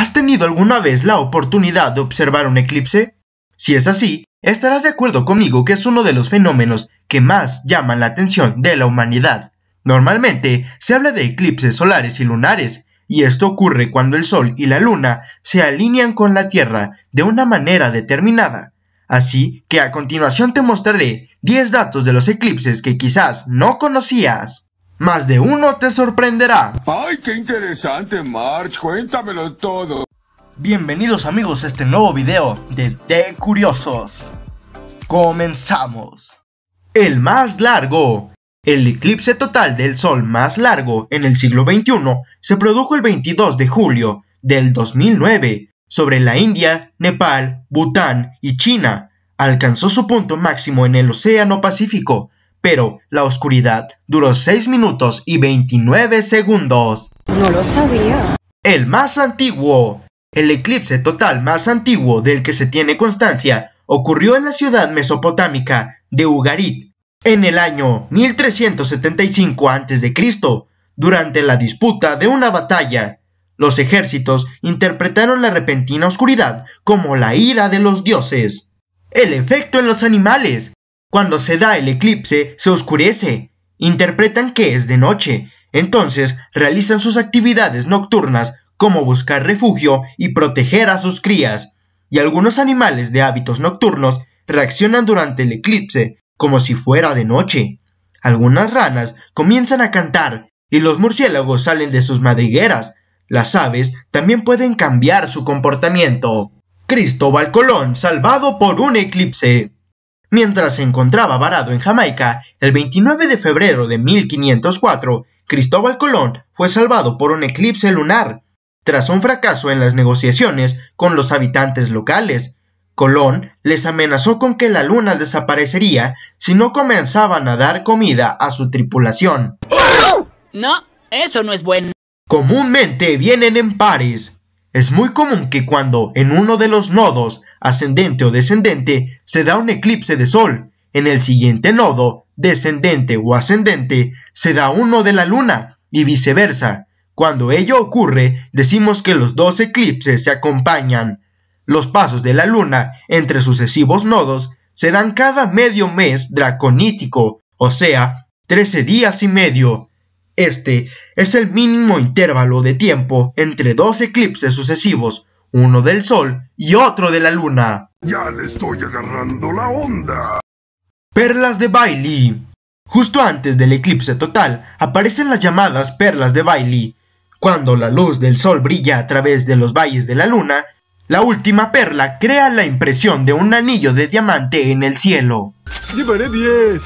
¿Has tenido alguna vez la oportunidad de observar un eclipse? Si es así, estarás de acuerdo conmigo que es uno de los fenómenos que más llaman la atención de la humanidad. Normalmente se habla de eclipses solares y lunares, y esto ocurre cuando el Sol y la Luna se alinean con la Tierra de una manera determinada. Así que a continuación te mostraré 10 datos de los eclipses que quizás no conocías. Más de uno te sorprenderá. ¡Ay, qué interesante, March! Cuéntamelo todo. Bienvenidos amigos a este nuevo video de The Curiosos. Comenzamos. El más largo. El eclipse total del Sol más largo en el siglo XXI se produjo el 22 de julio del 2009 sobre la India, Nepal, Bután y China. Alcanzó su punto máximo en el Océano Pacífico pero la oscuridad duró 6 minutos y 29 segundos. No lo sabía. El más antiguo. El eclipse total más antiguo del que se tiene constancia ocurrió en la ciudad mesopotámica de Ugarit en el año 1375 a.C., durante la disputa de una batalla. Los ejércitos interpretaron la repentina oscuridad como la ira de los dioses. El efecto en los animales. Cuando se da el eclipse, se oscurece. Interpretan que es de noche. Entonces realizan sus actividades nocturnas como buscar refugio y proteger a sus crías. Y algunos animales de hábitos nocturnos reaccionan durante el eclipse como si fuera de noche. Algunas ranas comienzan a cantar y los murciélagos salen de sus madrigueras. Las aves también pueden cambiar su comportamiento. Cristóbal Colón, salvado por un eclipse. Mientras se encontraba varado en Jamaica, el 29 de febrero de 1504, Cristóbal Colón fue salvado por un eclipse lunar. Tras un fracaso en las negociaciones con los habitantes locales, Colón les amenazó con que la luna desaparecería si no comenzaban a dar comida a su tripulación. No, eso no es bueno. Comúnmente vienen en pares, es muy común que cuando en uno de los nodos, ascendente o descendente, se da un eclipse de Sol, en el siguiente nodo, descendente o ascendente, se da uno de la Luna, y viceversa. Cuando ello ocurre, decimos que los dos eclipses se acompañan. Los pasos de la Luna entre sucesivos nodos se dan cada medio mes draconítico, o sea, 13 días y medio. Este es el mínimo intervalo de tiempo entre dos eclipses sucesivos, uno del Sol y otro de la Luna. Ya le estoy agarrando la onda. Perlas de Bailey. Justo antes del eclipse total aparecen las llamadas perlas de Bailey. Cuando la luz del Sol brilla a través de los valles de la Luna, la última perla crea la impresión de un anillo de diamante en el cielo. Llevaré 10.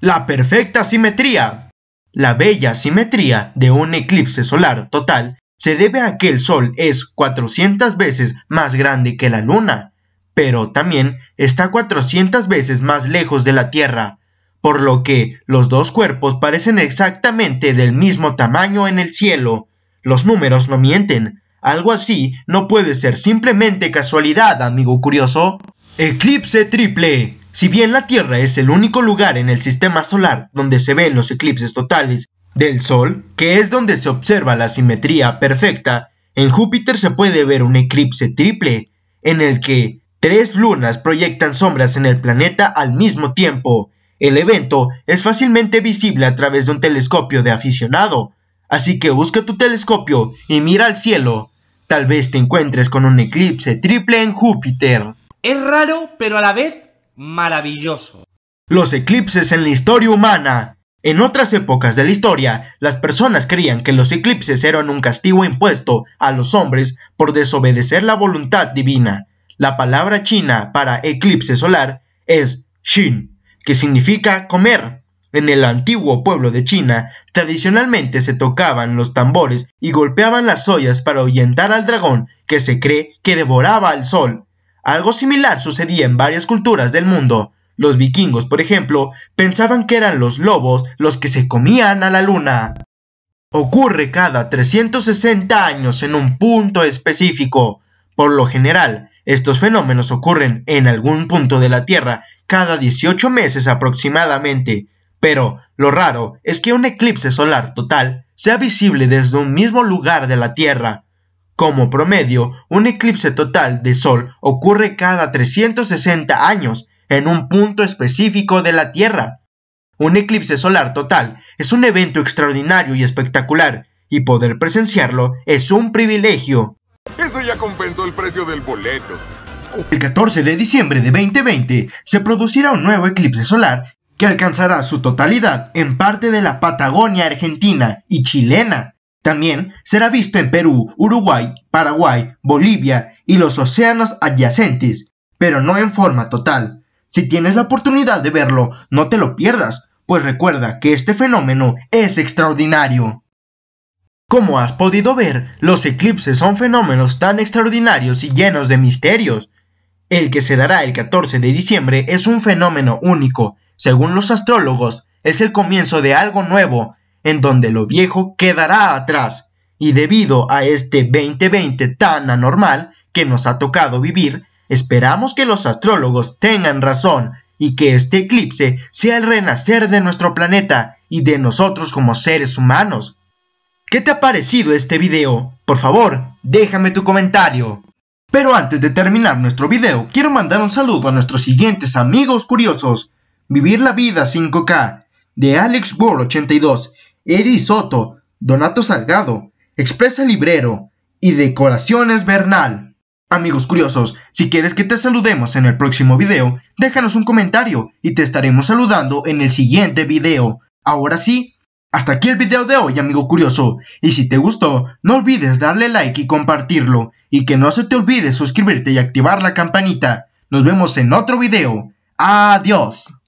La perfecta simetría. La bella simetría de un eclipse solar total se debe a que el Sol es 400 veces más grande que la Luna, pero también está 400 veces más lejos de la Tierra, por lo que los dos cuerpos parecen exactamente del mismo tamaño en el cielo. Los números no mienten. Algo así no puede ser simplemente casualidad, amigo curioso. Eclipse triple. Si bien la Tierra es el único lugar en el sistema solar donde se ven los eclipses totales del Sol, que es donde se observa la simetría perfecta, en Júpiter se puede ver un eclipse triple, en el que tres lunas proyectan sombras en el planeta al mismo tiempo. El evento es fácilmente visible a través de un telescopio de aficionado, así que busca tu telescopio y mira al cielo. Tal vez te encuentres con un eclipse triple en Júpiter. Es raro, pero a la vez maravilloso. Los eclipses en la historia humana. En otras épocas de la historia, las personas creían que los eclipses eran un castigo impuesto a los hombres por desobedecer la voluntad divina. La palabra china para eclipse solar es Xin, que significa comer. En el antiguo pueblo de China, tradicionalmente se tocaban los tambores y golpeaban las ollas para ahuyentar al dragón que se cree que devoraba al sol. Algo similar sucedía en varias culturas del mundo. Los vikingos, por ejemplo, pensaban que eran los lobos los que se comían a la luna. Ocurre cada 360 años en un punto específico. Por lo general, estos fenómenos ocurren en algún punto de la Tierra cada 18 meses aproximadamente, pero lo raro es que un eclipse solar total sea visible desde un mismo lugar de la Tierra. Como promedio, un eclipse total de Sol ocurre cada 360 años en un punto específico de la Tierra. Un eclipse solar total es un evento extraordinario y espectacular, y poder presenciarlo es un privilegio. Eso ya compensó el precio del boleto. El 14 de diciembre de 2020 se producirá un nuevo eclipse solar que alcanzará su totalidad en parte de la Patagonia argentina y chilena. También será visto en Perú, Uruguay, Paraguay, Bolivia y los océanos adyacentes, pero no en forma total. Si tienes la oportunidad de verlo, no te lo pierdas, pues recuerda que este fenómeno es extraordinario. Como has podido ver, los eclipses son fenómenos tan extraordinarios y llenos de misterios. El que se dará el 14 de diciembre es un fenómeno único. Según los astrólogos, es el comienzo de algo nuevo, en donde lo viejo quedará atrás, y debido a este 2020 tan anormal que nos ha tocado vivir, esperamos que los astrólogos tengan razón y que este eclipse sea el renacer de nuestro planeta y de nosotros como seres humanos. ¿Qué te ha parecido este video? Por favor, déjame tu comentario. Pero antes de terminar nuestro video, quiero mandar un saludo a nuestros siguientes amigos curiosos. Vivir la vida 5K, de Alex Burr 82, Eri Soto, Donato Salgado, Expresa Librero y Decoraciones Bernal. Amigos curiosos, si quieres que te saludemos en el próximo video, déjanos un comentario y te estaremos saludando en el siguiente video. Ahora sí, hasta aquí el video de hoy, amigo curioso. Y si te gustó, no olvides darle like y compartirlo. Y que no se te olvide suscribirte y activar la campanita. Nos vemos en otro video. Adiós.